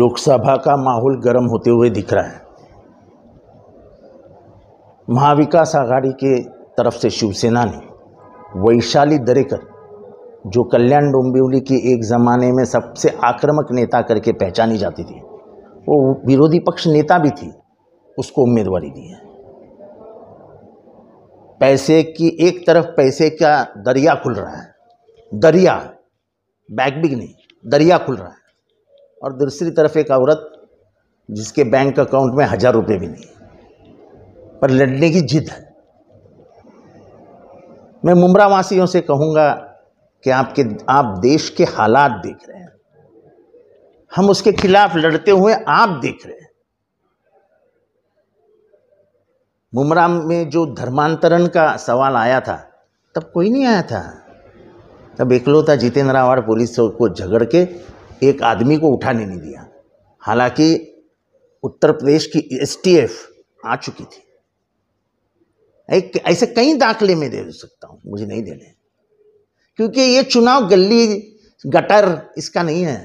लोकसभा का माहौल गर्म होते हुए दिख रहा है महाविकास आघाड़ी के तरफ से शिवसेना ने वैशाली दरेकर जो कल्याण डोंबिवली की एक ज़माने में सबसे आक्रामक नेता करके पहचानी जाती थी वो विरोधी पक्ष नेता भी थी उसको उम्मीदवारी दी है पैसे की एक तरफ पैसे का दरिया खुल रहा है दरिया बैग भी नहीं दरिया खुल रहा है और दूसरी तरफ एक औरत जिसके बैंक अकाउंट में हज़ार रुपए भी नहीं पर लड़ने की जिद है मैं मुमरावासियों से कहूंगा कि आपके आप देश के हालात देख रहे हैं हम उसके खिलाफ लड़ते हुए आप देख रहे हैं मुमरा में जो धर्मांतरण का सवाल आया था तब कोई नहीं आया था तब एकलोता जितेंद्र आवाड़ पुलिस को झगड़ के एक आदमी को उठाने नहीं दिया हालांकि उत्तर प्रदेश की एसटीएफ आ चुकी थी एक ऐसे कई दाखले में दे सकता हूं मुझे नहीं देने क्योंकि ये चुनाव गली गटर इसका नहीं है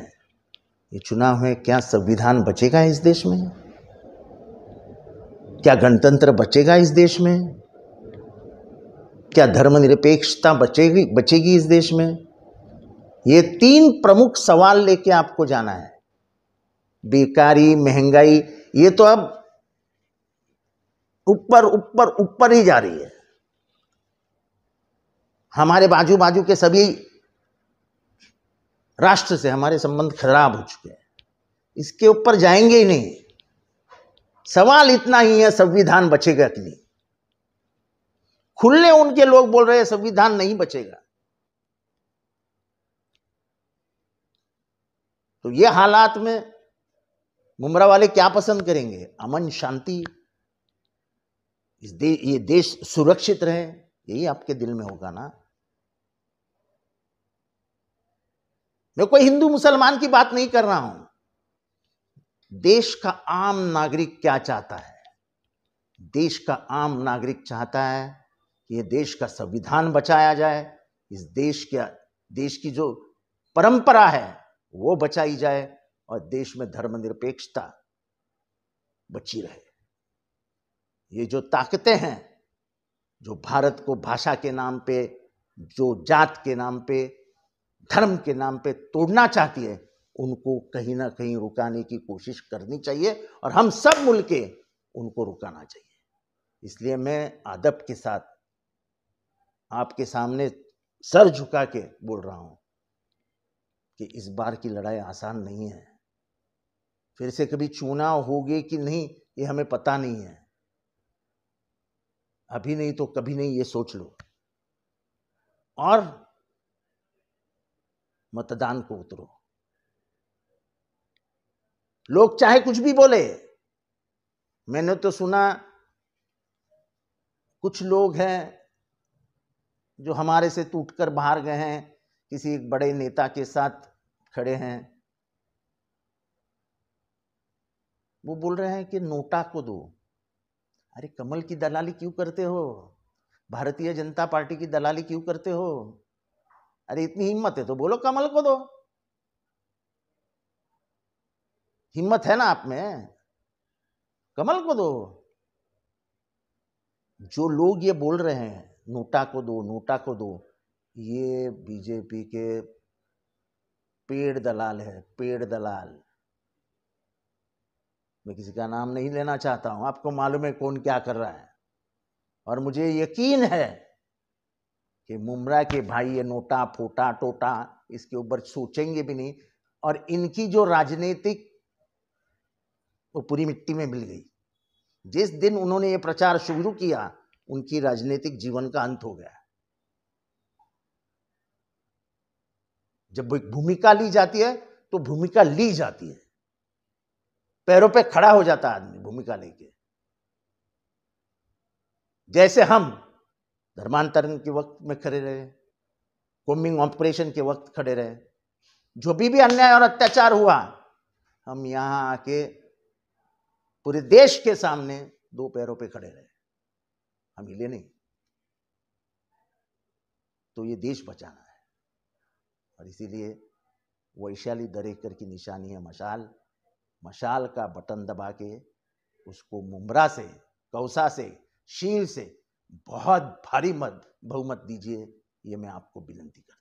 ये चुनाव है क्या संविधान बचेगा इस देश में क्या गणतंत्र बचेगा इस देश में क्या धर्मनिरपेक्षता बचेगी बचेगी इस देश में ये तीन प्रमुख सवाल लेके आपको जाना है बेकारी महंगाई ये तो अब ऊपर ऊपर ऊपर ही जा रही है हमारे बाजू बाजू के सभी राष्ट्र से हमारे संबंध खराब हो चुके हैं इसके ऊपर जाएंगे ही नहीं सवाल इतना ही है संविधान बचेगा कि नहीं खुले उनके लोग बोल रहे हैं संविधान नहीं बचेगा तो ये हालात में मुमरा वाले क्या पसंद करेंगे अमन शांति इस दे, ये देश सुरक्षित रहे यही आपके दिल में होगा ना मैं कोई हिंदू मुसलमान की बात नहीं कर रहा हूं देश का आम नागरिक क्या चाहता है देश का आम नागरिक चाहता है कि ये देश का संविधान बचाया जाए इस देश के देश की जो परंपरा है वो बचाई जाए और देश में धर्मनिरपेक्षता बची रहे ये जो ताकतें हैं जो भारत को भाषा के नाम पे जो जात के नाम पे धर्म के नाम पे तोड़ना चाहती है उनको कहीं ना कहीं रुकाने की कोशिश करनी चाहिए और हम सब मिल के उनको रुकाना चाहिए इसलिए मैं आदब के साथ आपके सामने सर झुका के बोल रहा हूं कि इस बार की लड़ाई आसान नहीं है फिर से कभी चुनाव होगी कि नहीं ये हमें पता नहीं है अभी नहीं तो कभी नहीं ये सोच लो और मतदान को उतरो लोग चाहे कुछ भी बोले मैंने तो सुना कुछ लोग हैं जो हमारे से टूटकर बाहर गए हैं किसी एक बड़े नेता के साथ खड़े हैं वो बोल रहे हैं कि नोटा को दो अरे कमल की दलाली क्यों करते हो भारतीय जनता पार्टी की दलाली क्यों करते हो अरे इतनी हिम्मत है तो बोलो कमल को दो हिम्मत है ना आप में कमल को दो जो लोग ये बोल रहे हैं नोटा को दो नोटा को दो ये बीजेपी के पेड़ दलाल हैं पेड़ दलाल मैं किसी का नाम नहीं लेना चाहता हूं आपको मालूम है कौन क्या कर रहा है और मुझे यकीन है कि मुमरा के भाई ये नोटा फोटा टोटा इसके ऊपर सोचेंगे भी नहीं और इनकी जो राजनीतिक वो पूरी मिट्टी में मिल गई जिस दिन उन्होंने ये प्रचार शुरू किया उनकी राजनीतिक जीवन का अंत हो गया जब एक भूमिका ली जाती है तो भूमिका ली जाती है पैरों पे खड़ा हो जाता आदमी भूमिका लेके जैसे हम धर्मांतरण के वक्त में खड़े रहे कोमिंग ऑपरेशन के वक्त खड़े रहे जो भी भी अन्याय और अत्याचार हुआ हम यहां आके पूरे देश के सामने दो पैरों पे खड़े रहे हम हिले नहीं तो ये देश बचाना और इसीलिए वैशाली दरेकर की निशानी है मशाल मशाल का बटन दबा के उसको मुमरा से कौसा से शील से बहुत भारी मत बहुमत दीजिए ये मैं आपको विनंती कर